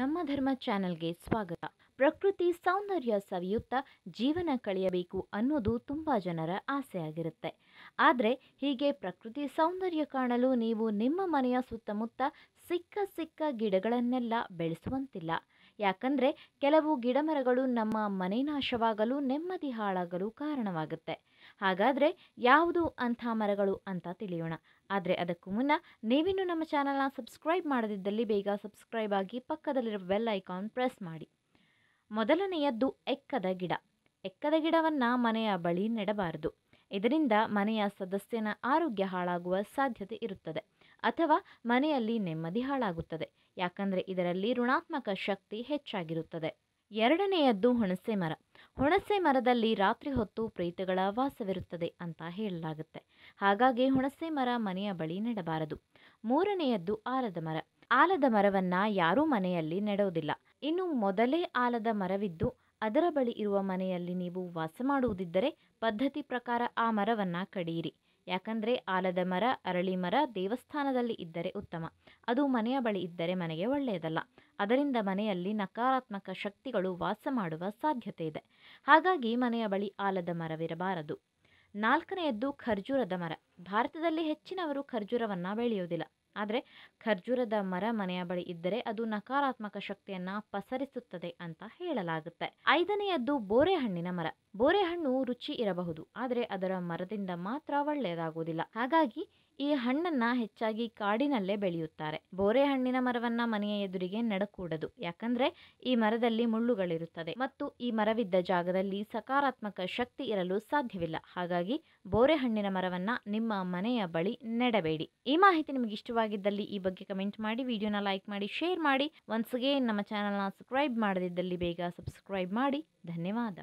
ನಮ್ಮ ಧರ್ಮ ಚಾನಲ್ಗೆ ಸ್ವಾಗತ ಪ್ರಕೃತಿ ಸೌಂದರ್ಯ ಸವಿಯುತ್ತ ಜೀವನ ಕಳೆಯಬೇಕು ಅನ್ನೋದು ತುಂಬ ಜನರ ಆಸೆಯಾಗಿರುತ್ತೆ ಆದರೆ ಹೀಗೆ ಪ್ರಕೃತಿ ಸೌಂದರ್ಯ ಕಾಣಲು ನೀವು ನಿಮ್ಮ ಮನೆಯ ಸುತ್ತಮುತ್ತ ಸಿಕ್ಕ ಸಿಕ್ಕ ಗಿಡಗಳನ್ನೆಲ್ಲ ಬೆಳೆಸುವಂತಿಲ್ಲ ಯಾಕಂದರೆ ಕೆಲವು ಗಿಡಮರಗಳು ನಮ್ಮ ಮನೆ ನಾಶವಾಗಲು ನೆಮ್ಮದಿ ಹಾಳಾಗಲು ಕಾರಣವಾಗುತ್ತೆ ಹಾಗಾದರೆ ಯಾವುದು ಅಂಥ ಮರಗಳು ಅಂತ ತಿಳಿಯೋಣ ಆದರೆ ಅದಕ್ಕೂ ಮುನ್ನ ನೀವಿನ್ನೂ ನಮ್ಮ ಚಾನಲ್ನ ಸಬ್ಸ್ಕ್ರೈಬ್ ಮಾಡದಿದ್ದಲ್ಲಿ ಬೇಗ ಸಬ್ಸ್ಕ್ರೈಬ್ ಆಗಿ ಪಕ್ಕದಲ್ಲಿರೋ ಬೆಲ್ ಐಕಾನ್ ಪ್ರೆಸ್ ಮಾಡಿ ಮೊದಲನೆಯದ್ದು ಎಕ್ಕದ ಗಿಡ ಎಕ್ಕದ ಗಿಡವನ್ನು ಮನೆಯ ಬಳಿ ನೆಡಬಾರದು ಇದರಿಂದ ಮನೆಯ ಸದಸ್ಯನ ಆರೋಗ್ಯ ಹಾಳಾಗುವ ಸಾಧ್ಯತೆ ಇರುತ್ತದೆ ಅಥವಾ ಮನೆಯಲ್ಲಿ ನೆಮ್ಮದಿ ಹಾಳಾಗುತ್ತದೆ ಯಾಕಂದರೆ ಇದರಲ್ಲಿ ಋಣಾತ್ಮಕ ಶಕ್ತಿ ಹೆಚ್ಚಾಗಿರುತ್ತದೆ ಎರಡನೆಯದ್ದು ಹುಣಸೆ ಮರ ಹುಣಸೆ ಮರದಲ್ಲಿ ರಾತ್ರಿ ಹೊತ್ತು ಪ್ರೇತಗಳ ವಾಸವಿರುತ್ತದೆ ಅಂತ ಹೇಳಲಾಗುತ್ತೆ ಹಾಗಾಗಿ ಹುಣಸೆ ಮರ ಮನೆಯ ಬಳಿ ನೆಡಬಾರದು ಮೂರನೆಯದ್ದು ಆಲದ ಮರ ಆಲದ ಮರವನ್ನು ಯಾರೂ ಮನೆಯಲ್ಲಿ ನೆಡೋದಿಲ್ಲ ಇನ್ನು ಮೊದಲೇ ಆಲದ ಮರವಿದ್ದು ಅದರ ಬಳಿ ಇರುವ ಮನೆಯಲ್ಲಿ ನೀವು ವಾಸ ಮಾಡುವುದಿದ್ದರೆ ಪದ್ಧತಿ ಪ್ರಕಾರ ಆ ಮರವನ್ನು ಕಡಿಯಿರಿ ಯಾಕಂದರೆ ಆಲದ ಮರ ಅರಳಿ ಮರ ದೇವಸ್ಥಾನದಲ್ಲಿ ಇದ್ದರೆ ಉತ್ತಮ ಅದು ಮನೆಯ ಬಳಿ ಇದ್ದರೆ ಮನೆಗೆ ಒಳ್ಳೆಯದಲ್ಲ ಅದರಿಂದ ಮನೆಯಲ್ಲಿ ನಕಾರಾತ್ಮಕ ಶಕ್ತಿಗಳು ವಾಸ ಮಾಡುವ ಸಾಧ್ಯತೆ ಇದೆ ಹಾಗಾಗಿ ಮನೆಯ ಬಳಿ ಆಲದ ಮರವಿರಬಾರದು ನಾಲ್ಕನೆಯದ್ದು ಖರ್ಜೂರದ ಮರ ಭಾರತದಲ್ಲಿ ಹೆಚ್ಚಿನವರು ಖರ್ಜೂರವನ್ನು ಬೆಳೆಯುವುದಿಲ್ಲ ಆದರೆ ಖರ್ಜೂರದ ಮರ ಮನೆಯ ಬಳಿ ಇದ್ದರೆ ಅದು ನಕಾರಾತ್ಮಕ ಶಕ್ತಿಯನ್ನ ಪಸರಿಸುತ್ತದೆ ಅಂತ ಹೇಳಲಾಗುತ್ತೆ ಐದನೆಯದ್ದು ಬೋರೆಹಣ್ಣಿನ ಮರ ಬೋರೆಹಣ್ಣು ರುಚಿ ಇರಬಹುದು ಆದರೆ ಅದರ ಮರದಿಂದ ಮಾತ್ರ ಒಳ್ಳೆಯದಾಗುವುದಿಲ್ಲ ಹಾಗಾಗಿ ಈ ಹಣ್ಣನ್ನ ಹೆಚ್ಚಾಗಿ ಕಾಡಿನಲ್ಲೇ ಬೆಳೆಯುತ್ತಾರೆ ಬೋರೆ ಹಣ್ಣಿನ ಮರವನ್ನು ಮನೆಯ ಎದುರಿಗೆ ನೆಡಕೂಡದು ಯಾಕಂದ್ರೆ ಈ ಮರದಲ್ಲಿ ಮುಳ್ಳುಗಳಿರುತ್ತದೆ ಮತ್ತು ಈ ಮರವಿದ್ದ ಜಾಗದಲ್ಲಿ ಸಕಾರಾತ್ಮಕ ಶಕ್ತಿ ಇರಲು ಸಾಧ್ಯವಿಲ್ಲ ಹಾಗಾಗಿ ಬೋರೆ ಹಣ್ಣಿನ ಮರವನ್ನು ನಿಮ್ಮ ಮನೆಯ ಬಳಿ ನೆಡಬೇಡಿ ಈ ಮಾಹಿತಿ ನಿಮಗೆ ಇಷ್ಟವಾಗಿದ್ದಲ್ಲಿ ಈ ಬಗ್ಗೆ ಕಮೆಂಟ್ ಮಾಡಿ ವಿಡಿಯೋನ ಲೈಕ್ ಮಾಡಿ ಶೇರ್ ಮಾಡಿ ಒನ್ಸ್ ಅಗೇನ್ ನಮ್ಮ ಚಾನಲ್ನ ಸಬ್ಸ್ಕ್ರೈಬ್ ಮಾಡದಿದ್ದಲ್ಲಿ ಬೇಗ ಸಬ್ಸ್ಕ್ರೈಬ್ ಮಾಡಿ ಧನ್ಯವಾದ